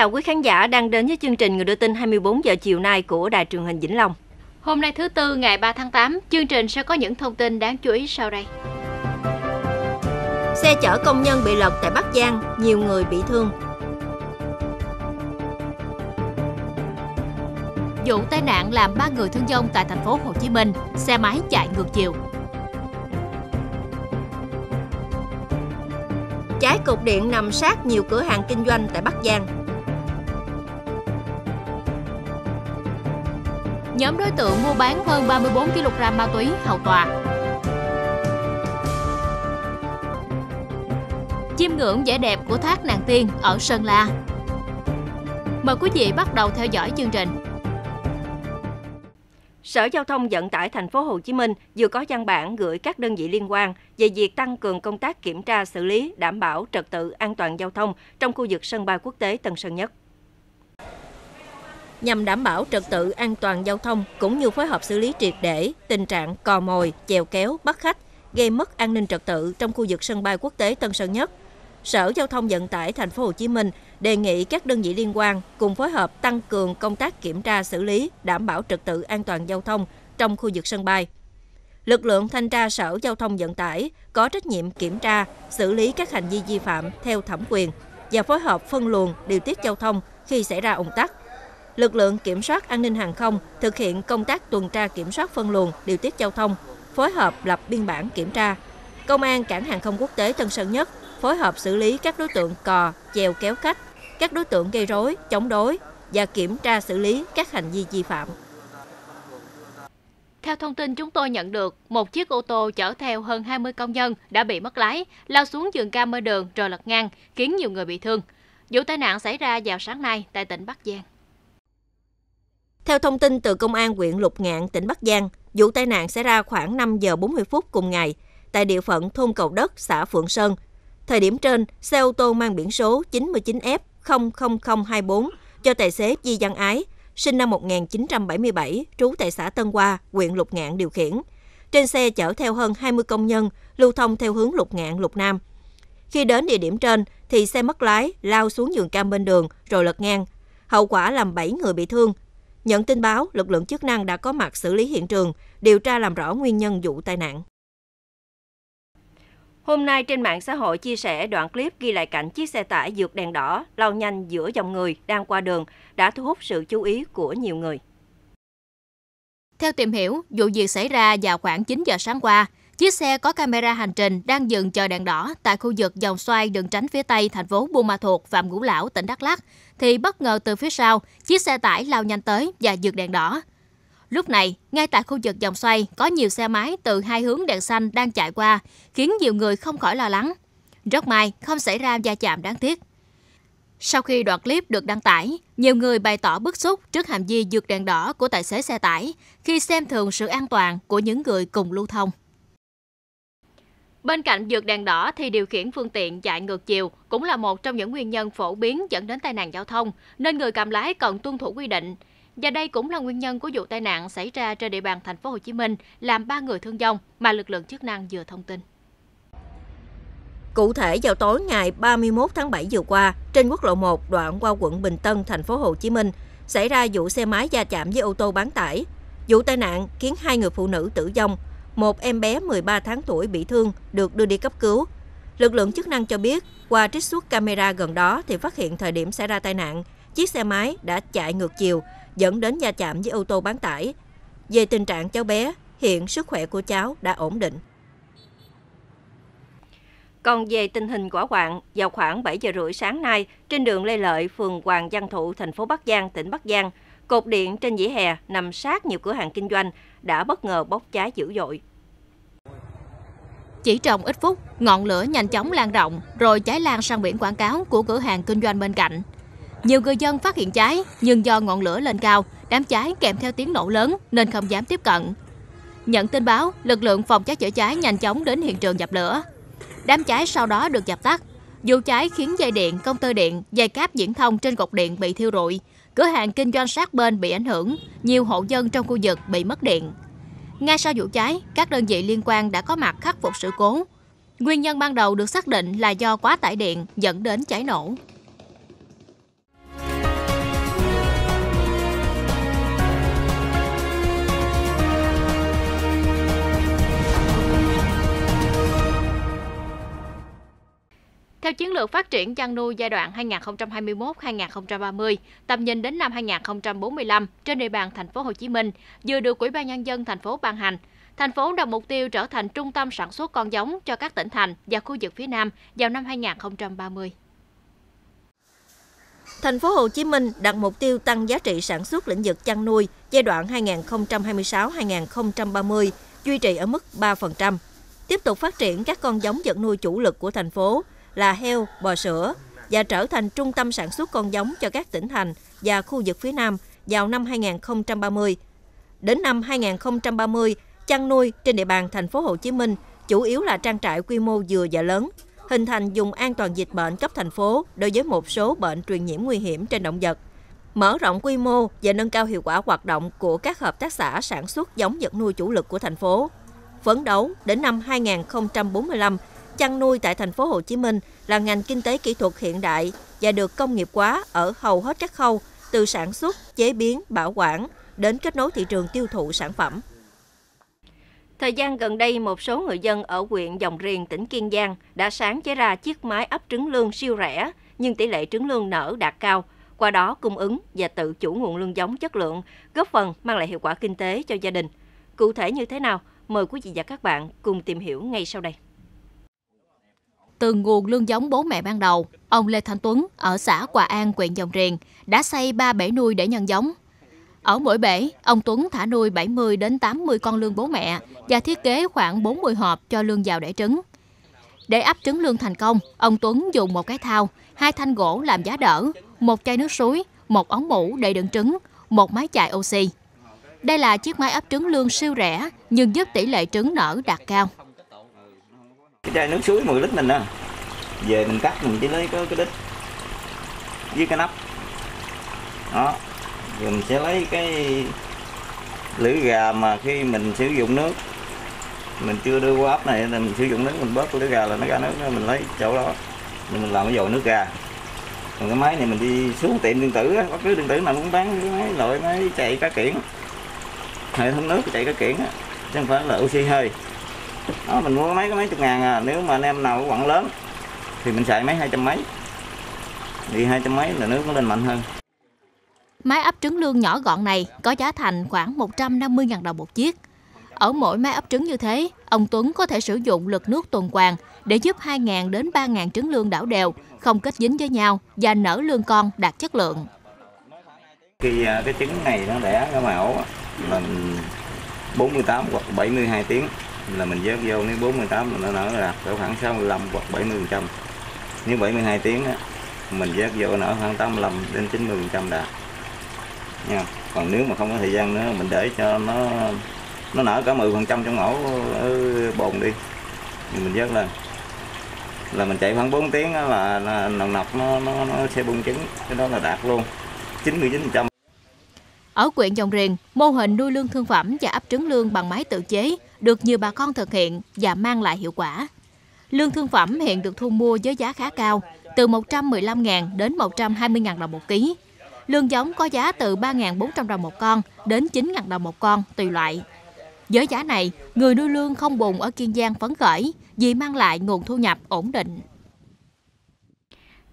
chào quý khán giả đang đến với chương trình Người đưa tin 24 giờ chiều nay của Đài truyền hình Vĩnh Long. Hôm nay thứ tư ngày 3 tháng 8, chương trình sẽ có những thông tin đáng chú ý sau đây. Xe chở công nhân bị lật tại Bắc Giang, nhiều người bị thương. Vụ tai nạn làm 3 người thương vong tại thành phố Hồ Chí Minh, xe máy chạy ngược chiều. Cháy cục điện nằm sát nhiều cửa hàng kinh doanh tại Bắc Giang, nhóm đối tượng mua bán hơn 34 kg ma túy hầu tòa. Chiêm ngưỡng vẻ đẹp của thác Nàng Tiên ở Sơn La. Mời quý vị bắt đầu theo dõi chương trình. Sở Giao thông Vận tải Thành phố Hồ Chí Minh vừa có văn bản gửi các đơn vị liên quan về việc tăng cường công tác kiểm tra xử lý đảm bảo trật tự an toàn giao thông trong khu vực sân bay quốc tế Tân Sơn Nhất nhằm đảm bảo trật tự an toàn giao thông cũng như phối hợp xử lý triệt để tình trạng cò mồi, chèo kéo, bắt khách, gây mất an ninh trật tự trong khu vực sân bay quốc tế Tân Sơn Nhất. Sở Giao thông Vận tải Thành phố Hồ Chí Minh đề nghị các đơn vị liên quan cùng phối hợp tăng cường công tác kiểm tra xử lý đảm bảo trật tự an toàn giao thông trong khu vực sân bay. Lực lượng thanh tra Sở Giao thông Vận tải có trách nhiệm kiểm tra, xử lý các hành vi vi phạm theo thẩm quyền và phối hợp phân luồng điều tiết giao thông khi xảy ra ủng tắc lực lượng kiểm soát an ninh hàng không thực hiện công tác tuần tra kiểm soát phân luồng, điều tiết giao thông, phối hợp lập biên bản kiểm tra. Công an cảng hàng không quốc tế Tân Sơn Nhất phối hợp xử lý các đối tượng cò, chèo kéo khách, các đối tượng gây rối, chống đối và kiểm tra xử lý các hành vi vi phạm. Theo thông tin chúng tôi nhận được, một chiếc ô tô chở theo hơn 20 công nhân đã bị mất lái, lao xuống giường cam mơ đường rồi lật ngang, khiến nhiều người bị thương. Vụ tai nạn xảy ra vào sáng nay tại tỉnh Bắc Giang. Theo thông tin từ Công an huyện Lục Ngạn, tỉnh Bắc Giang, vụ tai nạn xảy ra khoảng 5 giờ 40 phút cùng ngày tại địa phận thôn Cầu Đất, xã Phượng Sơn. Thời điểm trên, xe ô tô mang biển số 99F00024 cho tài xế Di Văn Ái, sinh năm 1977, trú tại xã Tân Hoa, huyện Lục Ngạn điều khiển. Trên xe chở theo hơn 20 công nhân lưu thông theo hướng Lục Ngạn, Lục Nam. Khi đến địa điểm trên thì xe mất lái, lao xuống giường cam bên đường rồi lật ngang. Hậu quả làm 7 người bị thương, Nhận tin báo, lực lượng chức năng đã có mặt xử lý hiện trường, điều tra làm rõ nguyên nhân vụ tai nạn. Hôm nay trên mạng xã hội chia sẻ đoạn clip ghi lại cảnh chiếc xe tải vượt đèn đỏ lao nhanh giữa dòng người đang qua đường đã thu hút sự chú ý của nhiều người. Theo tìm hiểu, vụ việc xảy ra vào khoảng 9 giờ sáng qua. Chiếc xe có camera hành trình đang dừng chờ đèn đỏ tại khu vực dòng xoay đường tránh phía Tây thành phố Buôn Ma Thuột, Phạm Ngũ Lão, tỉnh Đắk Lắk thì bất ngờ từ phía sau, chiếc xe tải lao nhanh tới và vượt đèn đỏ. Lúc này, ngay tại khu vực dòng xoay có nhiều xe máy từ hai hướng đèn xanh đang chạy qua, khiến nhiều người không khỏi lo lắng. Rất may không xảy ra va chạm đáng tiếc. Sau khi đoạn clip được đăng tải, nhiều người bày tỏ bức xúc trước hành vi vượt đèn đỏ của tài xế xe tải khi xem thường sự an toàn của những người cùng lưu thông. Bên cạnh vượt đèn đỏ thì điều khiển phương tiện chạy ngược chiều cũng là một trong những nguyên nhân phổ biến dẫn đến tai nạn giao thông, nên người cầm lái cần tuân thủ quy định. Và đây cũng là nguyên nhân của vụ tai nạn xảy ra trên địa bàn thành phố Hồ Chí Minh làm 3 người thương vong mà lực lượng chức năng vừa thông tin. Cụ thể vào tối ngày 31 tháng 7 vừa qua, trên quốc lộ 1 đoạn qua quận Bình Tân, thành phố Hồ Chí Minh, xảy ra vụ xe máy va chạm với ô tô bán tải. Vụ tai nạn khiến hai người phụ nữ tử vong, một em bé 13 tháng tuổi bị thương được đưa đi cấp cứu. Lực lượng chức năng cho biết, qua trích xuất camera gần đó thì phát hiện thời điểm xảy ra tai nạn, chiếc xe máy đã chạy ngược chiều, dẫn đến va chạm với ô tô bán tải. Về tình trạng cháu bé, hiện sức khỏe của cháu đã ổn định. Còn về tình hình quả quạng, vào khoảng 7 giờ rưỡi sáng nay, trên đường Lê Lợi, phường Hoàng Văn Thụ, thành phố Bắc Giang, tỉnh Bắc Giang, cột điện trên vỉa hè nằm sát nhiều cửa hàng kinh doanh đã bất ngờ bốc cháy dữ dội. Chỉ trong ít phút, ngọn lửa nhanh chóng lan rộng rồi cháy lan sang biển quảng cáo của cửa hàng kinh doanh bên cạnh. Nhiều người dân phát hiện cháy, nhưng do ngọn lửa lên cao, đám cháy kèm theo tiếng nổ lớn nên không dám tiếp cận. Nhận tin báo, lực lượng phòng cháy chữa cháy nhanh chóng đến hiện trường dập lửa. Đám cháy sau đó được dập tắt. Vụ cháy khiến dây điện, công tơ điện, dây cáp viễn thông trên cột điện bị thiêu rụi, cửa hàng kinh doanh sát bên bị ảnh hưởng, nhiều hộ dân trong khu vực bị mất điện. Ngay sau vụ cháy, các đơn vị liên quan đã có mặt khắc phục sự cố. Nguyên nhân ban đầu được xác định là do quá tải điện dẫn đến cháy nổ. chiến lược phát triển chăn nuôi giai đoạn 2021-2030, tầm nhìn đến năm 2045 trên địa bàn thành phố Hồ Chí Minh vừa được Ủy ban nhân dân thành phố ban hành. Thành phố đặt mục tiêu trở thành trung tâm sản xuất con giống cho các tỉnh thành và khu vực phía Nam vào năm 2030. Thành phố Hồ Chí Minh đặt mục tiêu tăng giá trị sản xuất lĩnh vực chăn nuôi giai đoạn 2026-2030 duy trì ở mức 3%, tiếp tục phát triển các con giống vật nuôi chủ lực của thành phố, là heo, bò sữa và trở thành trung tâm sản xuất con giống cho các tỉnh thành và khu vực phía Nam vào năm 2030. Đến năm 2030, chăn nuôi trên địa bàn thành phố Hồ Chí Minh chủ yếu là trang trại quy mô vừa và lớn, hình thành dùng an toàn dịch bệnh cấp thành phố đối với một số bệnh truyền nhiễm nguy hiểm trên động vật, mở rộng quy mô và nâng cao hiệu quả hoạt động của các hợp tác xã sản xuất giống vật nuôi chủ lực của thành phố. Phấn đấu đến năm 2045 Chăn nuôi tại thành phố Hồ Chí Minh là ngành kinh tế kỹ thuật hiện đại và được công nghiệp hóa ở hầu hết các khâu từ sản xuất, chế biến, bảo quản đến kết nối thị trường tiêu thụ sản phẩm. Thời gian gần đây, một số người dân ở huyện Dòng Riền, tỉnh Kiên Giang đã sáng chế ra chiếc máy ấp trứng lương siêu rẻ, nhưng tỷ lệ trứng lương nở đạt cao, qua đó cung ứng và tự chủ nguồn lương giống chất lượng, góp phần mang lại hiệu quả kinh tế cho gia đình. Cụ thể như thế nào? Mời quý vị và các bạn cùng tìm hiểu ngay sau đây từ nguồn lương giống bố mẹ ban đầu, ông Lê Thanh Tuấn ở xã Quà An, huyện Dòng Riền đã xây 3 bể nuôi để nhân giống. Ở mỗi bể, ông Tuấn thả nuôi 70 đến 80 con lươn bố mẹ và thiết kế khoảng 40 hộp cho lươn vào đẻ trứng. Để ấp trứng lươn thành công, ông Tuấn dùng một cái thao, hai thanh gỗ làm giá đỡ, một chai nước suối, một ống mũ để đựng trứng, một máy chạy oxy. Đây là chiếc máy ấp trứng lươn siêu rẻ nhưng giúp tỷ lệ trứng nở đạt cao cái chai nước suối 10 lít mình nè về mình cắt mình chỉ lấy cái cái đít với cái nắp đó rồi mình sẽ lấy cái lưỡi gà mà khi mình sử dụng nước mình chưa đưa qua ấp này là mình sử dụng nước mình bớt lưỡi gà là nó ra nước mình lấy chỗ đó mình, làm cái dồi nước gà còn cái máy này mình đi xuống tiệm điện tử bất cứ điện tử nào cũng bán cái máy loại máy chạy cá kiển hệ thống nước chạy cá kiển chứ không phải là oxy hơi đó mình mua mấy cái mấy chục ngàn à nếu mà anh em nào có quặng lớn thì mình xài mấy hai trăm mấy đi hai trăm mấy là nước nó lên mạnh hơn Máy ấp trứng lương nhỏ gọn này có giá thành khoảng 150.000 đồng một chiếc. Ở mỗi máy ấp trứng như thế, ông Tuấn có thể sử dụng lực nước tuần hoàn để giúp 2.000 đến 3.000 trứng lương đảo đều, không kết dính với nhau và nở lương con đạt chất lượng. Khi à, cái trứng này nó đẻ nó màu là 48 hoặc 72 tiếng là mình dớt vô nếu 48 là nó nở là cỡ khoảng 65 hoặc 70 phần trăm nếu 72 tiếng á, mình dớt vô nở khoảng 85 đến 90 phần trăm đạt nha còn nếu mà không có thời gian nữa mình để cho nó nó nở cả 10 phần trăm trong ổ ở bồn đi thì mình dắt lên là mình chạy khoảng 4 tiếng đó là, là nồng nọc nó, nó, nó sẽ bung trứng cái đó là đạt luôn 99% ở huyện Dòng Riền, mô hình nuôi lương thương phẩm và ấp trứng lương bằng máy tự chế được nhiều bà con thực hiện và mang lại hiệu quả. Lương thương phẩm hiện được thu mua với giá khá cao, từ 115.000 đến 120.000 đồng một ký. Lương giống có giá từ 3.400 đồng một con đến 9.000 đồng một con tùy loại. Với giá này, người nuôi lương không bùn ở Kiên Giang phấn khởi vì mang lại nguồn thu nhập ổn định.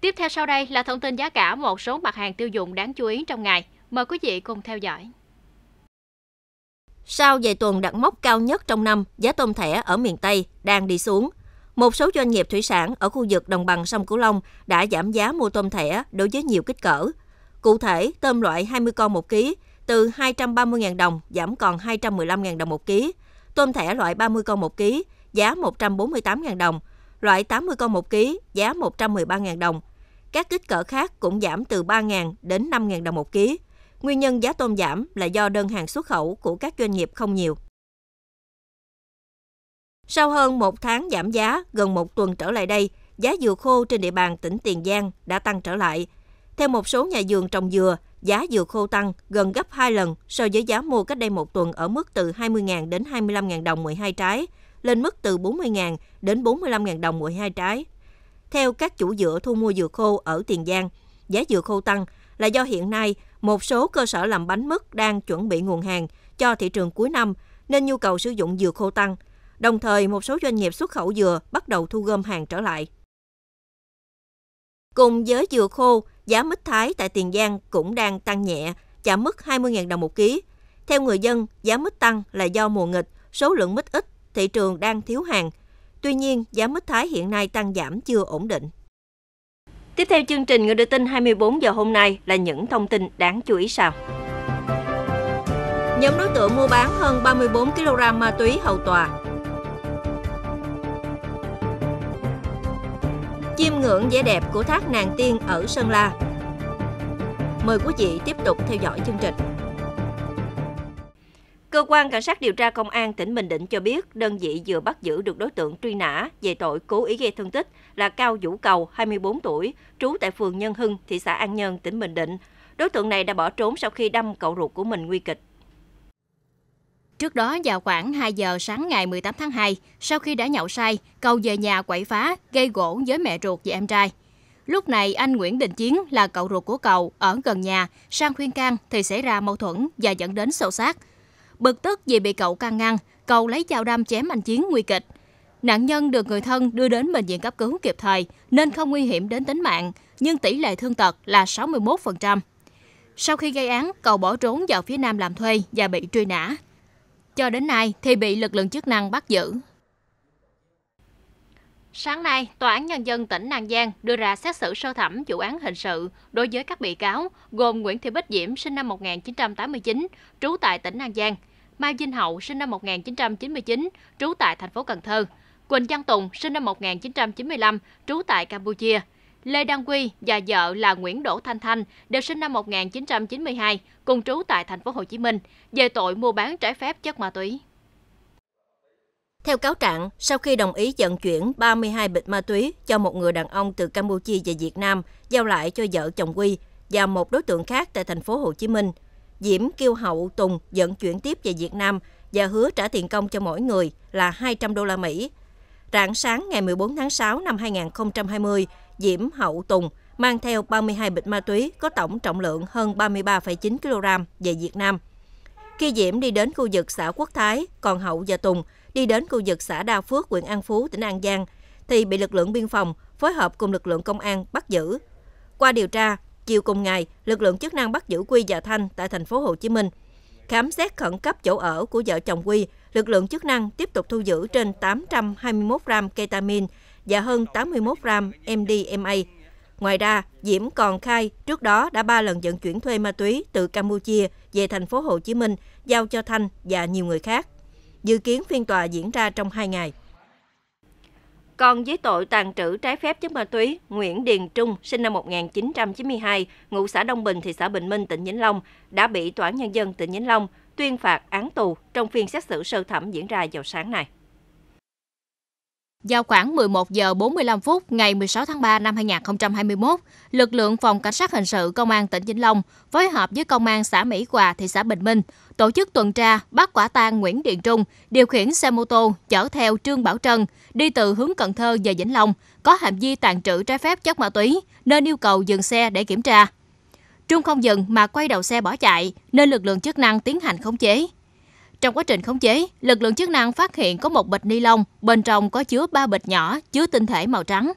Tiếp theo sau đây là thông tin giá cả một số mặt hàng tiêu dùng đáng chú ý trong ngày. Mời quý vị cùng theo dõi. Sau vài tuần đặt mốc cao nhất trong năm, giá tôm thẻ ở miền Tây đang đi xuống. Một số doanh nghiệp thủy sản ở khu vực đồng bằng sông Cửu Long đã giảm giá mua tôm thẻ đối với nhiều kích cỡ. Cụ thể, tôm loại 20 con một ký từ 230.000 đồng giảm còn 215.000 đồng một ký. Tôm thẻ loại 30 con một ký giá 148.000 đồng, loại 80 con một ký giá 113.000 đồng. Các kích cỡ khác cũng giảm từ 3.000 đến 5.000 đồng một ký. Nguyên nhân giá tôm giảm là do đơn hàng xuất khẩu của các doanh nghiệp không nhiều. Sau hơn một tháng giảm giá, gần một tuần trở lại đây, giá dừa khô trên địa bàn tỉnh Tiền Giang đã tăng trở lại. Theo một số nhà vườn trồng dừa, giá dừa khô tăng gần gấp 2 lần so với giá mua cách đây một tuần ở mức từ 20.000 đến 25.000 đồng 12 trái, lên mức từ 40.000 đến 45.000 đồng 12 trái. Theo các chủ dựa thu mua dừa khô ở Tiền Giang, giá dừa khô tăng là do hiện nay một số cơ sở làm bánh mứt đang chuẩn bị nguồn hàng cho thị trường cuối năm nên nhu cầu sử dụng dừa khô tăng. Đồng thời, một số doanh nghiệp xuất khẩu dừa bắt đầu thu gom hàng trở lại. Cùng với dừa khô, giá mít Thái tại Tiền Giang cũng đang tăng nhẹ, chạm mức 20.000 đồng một ký. Theo người dân, giá mít tăng là do mùa nghịch, số lượng mít ít, thị trường đang thiếu hàng. Tuy nhiên, giá mít Thái hiện nay tăng giảm chưa ổn định. Tiếp theo chương trình người đưa tin 24 giờ hôm nay là những thông tin đáng chú ý sau. Nhóm đối tượng mua bán hơn 34 kg ma túy hậu tòa. Chiêm ngưỡng vẻ đẹp của thác nàng tiên ở Sơn La. Mời quý vị tiếp tục theo dõi chương trình. Cơ quan Cảnh sát điều tra Công an tỉnh Bình Định cho biết đơn vị vừa bắt giữ được đối tượng truy nã về tội cố ý gây thương tích là Cao Vũ Cầu, 24 tuổi, trú tại phường Nhân Hưng, thị xã An Nhơn, tỉnh Bình Định. Đối tượng này đã bỏ trốn sau khi đâm cậu ruột của mình nguy kịch. Trước đó vào khoảng 2 giờ sáng ngày 18 tháng 2, sau khi đã nhậu say, Cầu về nhà quậy phá, gây gỗ với mẹ ruột và em trai. Lúc này anh Nguyễn Đình Chiến là cậu ruột của Cầu ở gần nhà sang khuyên can thì xảy ra mâu thuẫn và dẫn đến sâu sát – Bực tức vì bị cậu can ngăn, cậu lấy dao đâm chém anh Chiến nguy kịch. Nạn nhân được người thân đưa đến bệnh viện cấp cứu kịp thời nên không nguy hiểm đến tính mạng, nhưng tỷ lệ thương tật là 61%. Sau khi gây án, cậu bỏ trốn vào phía Nam làm thuê và bị truy nã. Cho đến nay thì bị lực lượng chức năng bắt giữ. Sáng nay, Tòa án Nhân dân tỉnh An Giang đưa ra xét xử sơ thẩm vụ án hình sự đối với các bị cáo gồm Nguyễn Thị Bích Diễm sinh năm 1989, trú tại tỉnh An Giang, Mai Vinh Hậu sinh năm 1999, trú tại thành phố Cần Thơ, Quỳnh Văn Tùng sinh năm 1995, trú tại Campuchia, Lê Đăng Quy và vợ là Nguyễn Đỗ Thanh Thanh đều sinh năm 1992, cùng trú tại thành phố Hồ Chí Minh, về tội mua bán trái phép chất ma túy. Theo cáo trạng, sau khi đồng ý vận chuyển 32 bịch ma túy cho một người đàn ông từ Campuchia về Việt Nam, giao lại cho vợ chồng Quy và một đối tượng khác tại thành phố Hồ Chí Minh, Diễm kêu Hậu Tùng dẫn chuyển tiếp về Việt Nam và hứa trả tiền công cho mỗi người là 200 đô la Mỹ. Rạng sáng ngày 14 tháng 6 năm 2020, Diễm Hậu Tùng mang theo 32 bịch ma túy có tổng trọng lượng hơn 33,9 kg về Việt Nam. Khi Diễm đi đến khu vực xã Quốc Thái, còn Hậu và Tùng đi đến khu vực xã Đa Phước, huyện An Phú, tỉnh An Giang, thì bị lực lượng biên phòng phối hợp cùng lực lượng công an bắt giữ. Qua điều tra, Chiều cùng ngày, lực lượng chức năng bắt giữ Quy và Thanh tại thành phố Hồ Chí Minh. Khám xét khẩn cấp chỗ ở của vợ chồng Quy, lực lượng chức năng tiếp tục thu giữ trên 821 gram ketamine và hơn 81 gram MDMA. Ngoài ra, Diễm còn khai trước đó đã ba lần vận chuyển thuê ma túy từ Campuchia về thành phố Hồ Chí Minh giao cho Thanh và nhiều người khác. Dự kiến phiên tòa diễn ra trong 2 ngày. Còn với tội tàn trữ trái phép chất ma túy, Nguyễn Điền Trung, sinh năm 1992, ngụ xã Đông Bình, thị xã Bình Minh, tỉnh Vĩnh Long, đã bị Tòa Nhân dân tỉnh Vĩnh Long tuyên phạt án tù trong phiên xét xử sơ thẩm diễn ra vào sáng nay. Vào khoảng 11 giờ 45 phút ngày 16 tháng 3 năm 2021, lực lượng phòng cảnh sát hình sự công an tỉnh Vĩnh Long phối hợp với công an xã Mỹ Hòa, thị xã Bình Minh tổ chức tuần tra bắt quả tang Nguyễn Điện Trung điều khiển xe mô tô chở theo Trương Bảo Trân đi từ hướng Cần Thơ về Vĩnh Long có hành vi tàn trữ trái phép chất ma túy nên yêu cầu dừng xe để kiểm tra. Trung không dừng mà quay đầu xe bỏ chạy nên lực lượng chức năng tiến hành khống chế. Trong quá trình khống chế, lực lượng chức năng phát hiện có một bịch ni lông, bên trong có chứa ba bịch nhỏ chứa tinh thể màu trắng.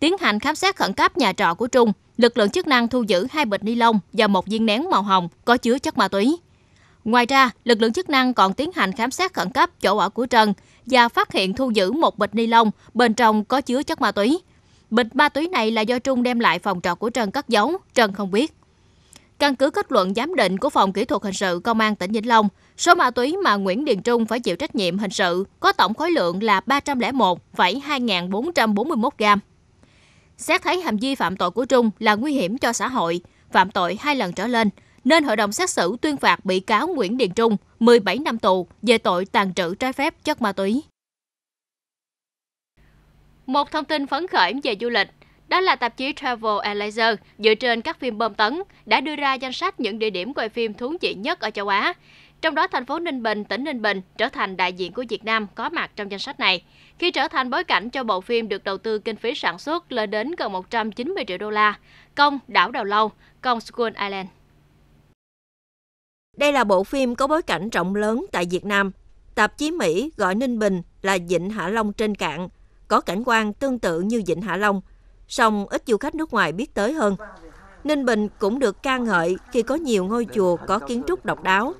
Tiến hành khám xét khẩn cấp nhà trọ của Trung, lực lượng chức năng thu giữ hai bịch ni lông và một viên nén màu hồng có chứa chất ma túy. Ngoài ra, lực lượng chức năng còn tiến hành khám xét khẩn cấp chỗ ở của Trần và phát hiện thu giữ một bịch ni lông bên trong có chứa chất ma túy. Bịch ma túy này là do Trung đem lại phòng trọ của Trần cất giấu, Trần không biết. Căn cứ kết luận giám định của Phòng Kỹ thuật Hình sự Công an tỉnh Vĩnh Long, số ma túy mà Nguyễn Điền Trung phải chịu trách nhiệm hình sự có tổng khối lượng là 301,2441 gram. Xét thấy hành vi phạm tội của Trung là nguy hiểm cho xã hội, phạm tội hai lần trở lên, nên hội đồng xét xử tuyên phạt bị cáo Nguyễn Điền Trung 17 năm tù về tội tàn trữ trái phép chất ma túy. Một thông tin phấn khởi về du lịch – đó là tạp chí Travel Advisor dựa trên các phim bom tấn đã đưa ra danh sách những địa điểm quay phim thú vị nhất ở châu Á. Trong đó, thành phố Ninh Bình, tỉnh Ninh Bình trở thành đại diện của Việt Nam có mặt trong danh sách này, khi trở thành bối cảnh cho bộ phim được đầu tư kinh phí sản xuất lên đến gần 190 triệu đô la, công Đảo đầu Lâu, công School Island. Đây là bộ phim có bối cảnh rộng lớn tại Việt Nam. Tạp chí Mỹ gọi Ninh Bình là Vịnh Hạ Long trên cạn, có cảnh quan tương tự như Vịnh Hạ Long – song ít du khách nước ngoài biết tới hơn. Ninh Bình cũng được ca ngợi khi có nhiều ngôi chùa có kiến trúc độc đáo.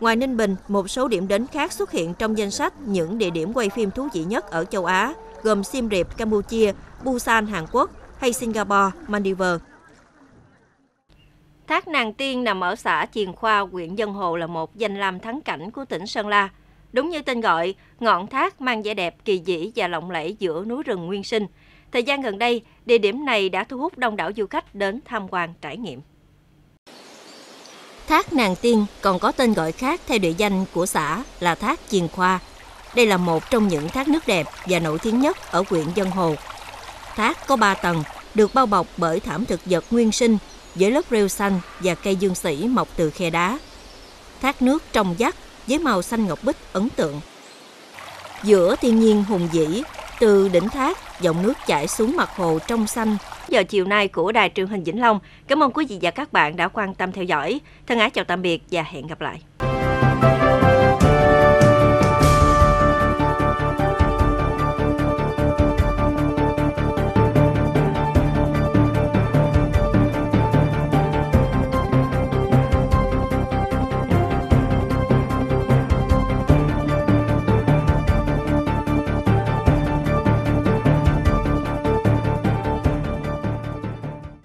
Ngoài Ninh Bình, một số điểm đến khác xuất hiện trong danh sách những địa điểm quay phim thú vị nhất ở châu Á, gồm Siem Reap, Campuchia, Busan, Hàn Quốc hay Singapore, Maldives. Thác Nàng Tiên nằm ở xã Chiền Khoa, huyện Dân Hồ là một danh lam thắng cảnh của tỉnh Sơn La. Đúng như tên gọi, ngọn thác mang vẻ đẹp kỳ dĩ và lộng lẫy giữa núi rừng nguyên sinh. Thời gian gần đây, địa điểm này đã thu hút đông đảo du khách đến tham quan trải nghiệm. Thác Nàng Tiên còn có tên gọi khác theo địa danh của xã là Thác Chiền Khoa. Đây là một trong những thác nước đẹp và nổi tiếng nhất ở huyện Dân Hồ. Thác có 3 tầng, được bao bọc bởi thảm thực vật nguyên sinh với lớp rêu xanh và cây dương sỉ mọc từ khe đá. Thác nước trong vắt với màu xanh ngọc bích ấn tượng. Giữa thiên nhiên hùng vĩ từ đỉnh thác, dòng nước chảy xuống mặt hồ trong xanh. Giờ chiều nay của Đài truyền hình Vĩnh Long. Cảm ơn quý vị và các bạn đã quan tâm theo dõi. Thân ái chào tạm biệt và hẹn gặp lại.